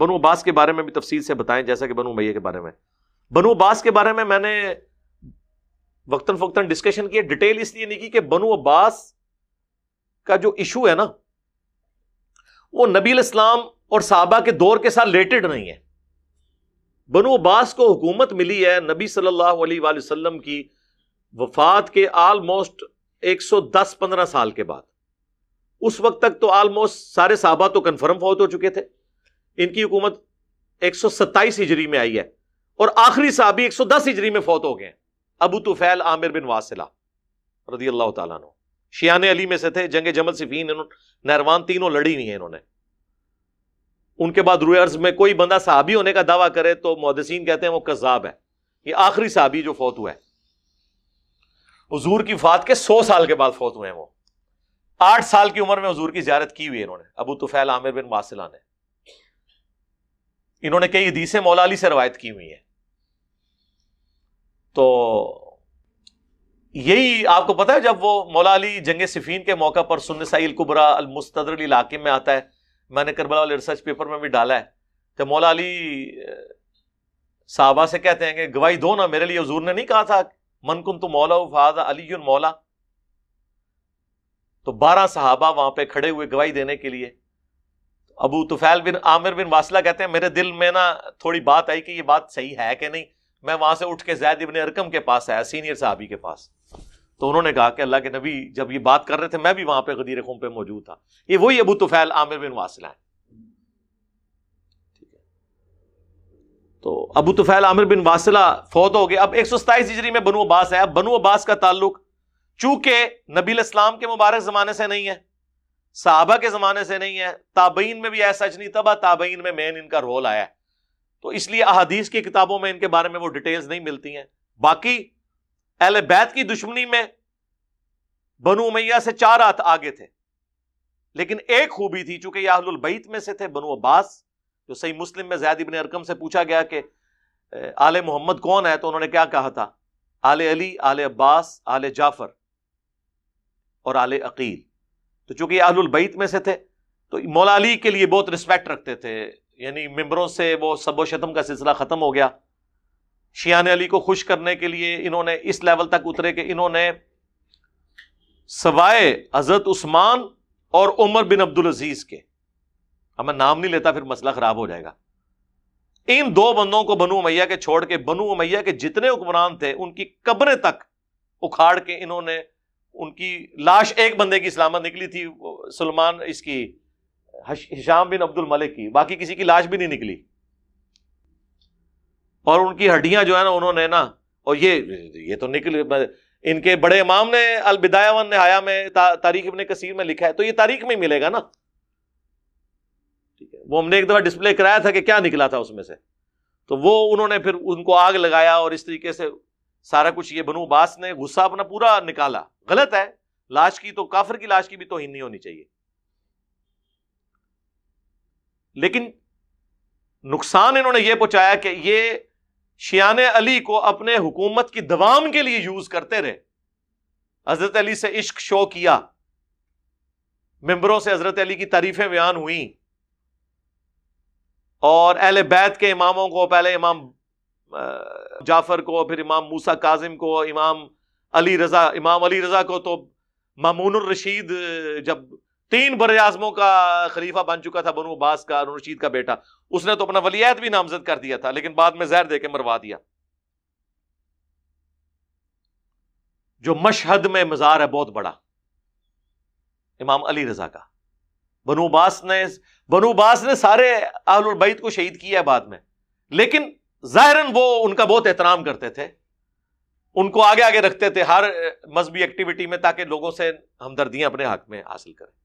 बनु अब्बास के बारे में भी तफसील से बताएं जैसा कि बनु मैया के बारे में बनु अब्बास के बारे में मैंने वक्तन फक्तन डिस्कशन की डिटेल इसलिए नहीं की कि बनु अब्बास का जो इशू है ना वो नबी इस्लाम और साहबा के दौर के साथ रिलेटेड नहीं है बनु अब्बास को हुकूमत मिली है नबी सल्लल्लाहु अलैहि वसल्लम की वफात के आलमोस्ट 110-15 साल के बाद उस वक्त तक तो आलमोस्ट सारे साहबा तो कन्फर्म फौत हो चुके थे इनकी हुकूमत एक सौ सत्ताईस हिजरी में आई है और आखिरी साहबी एक सौ दस हिजरी में फौत हो गए अबू तुफैल आमिर बिन वासिला रदी अल्लाह तन शियान अली में से थे जंग जमल सिफीन नहरवान तीनों लड़ी नहीं है इन्होंने उनके बाद रुए में कोई बंदा साहबी होने का दावा करे तो मुहदसिन कहते हैं वो कजाब है ये आखिरी साहबी जो फौत हुआ है हजूर की फात के सौ साल के बाद फौत हुए हैं वो आठ साल की उम्र में हजूर की ज्यारत की हुई है इन्होंने अबू तुफैल आमिर बिन वासिला ने इन्होंने कई हदीसें मौला से रवायत की हुई है तो यही आपको पता है जब वो मौला अली जंग सिफीन के मौका पर सुन साइल कुबरा अलमुस्तदर इलाकिम में आता है मैंने करबला वाले रिसर्च पेपर में भी डाला है जब तो मौला अली साहबा से कहते हैं कि गवाही दो ना मेरे लिए हजूर ने नहीं कहा था मनकुन तो मौला फाजा अली मौला तो बारह साहबा वहां पर खड़े हुए गवाही देने के लिए अबू तुफैल बिन आमिर बिन वासला कहते हैं मेरे दिल में ना थोड़ी बात आई कि ये बात सही है कि नहीं मैं वहां से उठ के जैद इबन अरकम के पास आया सीनियर साहबी के पास तो उन्होंने कहा कि अल्लाह के नबी जब ये बात कर रहे थे मैं भी वहां पर गदीर खुम पे मौजूद था ये वही अबू तुफैल आमिर बिन वासला है तो अबू तुफैल आमिर बिन वासला फौत हो गए अब एक सौ सताईस हिजरी में बनु अब्बास है अब बनु अब्बास का ताल्लुक चूंकि नबी इस्लाम के मुबारक जमाने से नहीं है साहबा के ज़माने से नहीं है ताबईन में भी ऐसा नहीं तबा ताबईन में मेन इनका रोल आया है तो इसलिए अहादीस की किताबों में इनके बारे में वो डिटेल्स नहीं मिलती हैं बाकी एल बैत की दुश्मनी में बनु मैया से चार हाथ आगे थे लेकिन एक खूबी थी चूंकि याहलबैत में से थे बनु अब्बास जो सही मुस्लिम में जैद इबन अरकम से पूछा गया कि आले मोहम्मद कौन है तो उन्होंने क्या कहा था आले अली आले अब्बास आले जाफर और आले अकील तो चूंकि आहुल बैत में से थे तो मौला अली के लिए बहुत रिस्पेक्ट रखते थे यानी मेम्बरों से वो सबो शतम का सिलसिला ख़त्म हो गया शियान अली को खुश करने के लिए इन्होंने इस लेवल तक उतरे कि इन्होंने सवाए हज़रत उस्मान और उमर बिन अब्दुल अजीज़ के हमें नाम नहीं लेता फिर मसला ख़राब हो जाएगा इन दो बंदों को बनु मैया के छोड़ के बनु मैया के जितने हुक्मरान थे उनकी कब्रें तक उखाड़ के इन्होंने उनकी लाश एक बंदे की सलामत निकली थी सलमान इसकी हिशाम बिन अब्दुल मलिक की बाकी किसी की लाश भी नहीं निकली और उनकी हड्डियां जो है ना उन्होंने ना और ये ये तो निकल इनके बड़े इमाम ने अलबिदायावन ने आया में ता, तारीख इबन कसीर में लिखा है तो ये तारीख में मिलेगा ना ठीक है वो हमने एक दफ़ा डिस्प्ले कराया था कि क्या निकला था उसमें से तो वो उन्होंने फिर उनको आग लगाया और इस तरीके से सारा कुछ ये बनू बास ने गुस्सा अपना पूरा निकाला गलत है लाश की तो काफिर की लाश की भी तो नहीं होनी चाहिए लेकिन नुकसान इन्होंने यह पहुंचाया कि ये शियान अली को अपने हुकूमत की दवाम के लिए यूज करते रहे हजरत अली से इश्क शो किया मेम्बरों से हजरत अली की तारीफें बयान हुई और अहल बैत के इमामों को पहले इमाम जाफर को फिर इमाम मूसा काजिम को इमाम अली रज़ा इमाम अली रज़ा को तो मामून रशीद जब तीन बड़े आजमों का खलीफा बन चुका था बनु अब्बास का अरुण रशीद का बेटा उसने तो अपना वलियात भी नामजद कर दिया था लेकिन बाद में जहर दे के मरवा दिया जो मशहद में मज़ार है बहुत बड़ा इमाम अली रजा का बनु बास ने बनु बास ने सारे आहुलबैत को शहीद किया है बाद में लेकिन ज़ाहिरन वो उनका बहुत एहतराम करते थे उनको आगे आगे रखते थे हर मजहबी एक्टिविटी में ताकि लोगों से हमदर्दियां अपने हक में हासिल करें